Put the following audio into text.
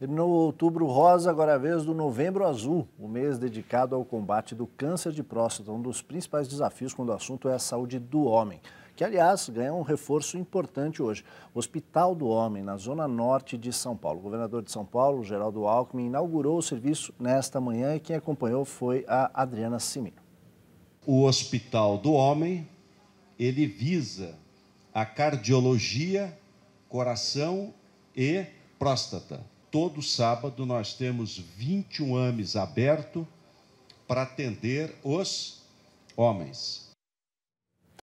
Terminou outubro rosa, agora é a vez do novembro azul, o mês dedicado ao combate do câncer de próstata, um dos principais desafios quando o assunto é a saúde do homem, que aliás ganha um reforço importante hoje. O Hospital do Homem, na zona norte de São Paulo. O governador de São Paulo, Geraldo Alckmin, inaugurou o serviço nesta manhã e quem acompanhou foi a Adriana Simino. O Hospital do Homem, ele visa a cardiologia, coração e próstata Todo sábado nós temos 21 ames aberto para atender os homens.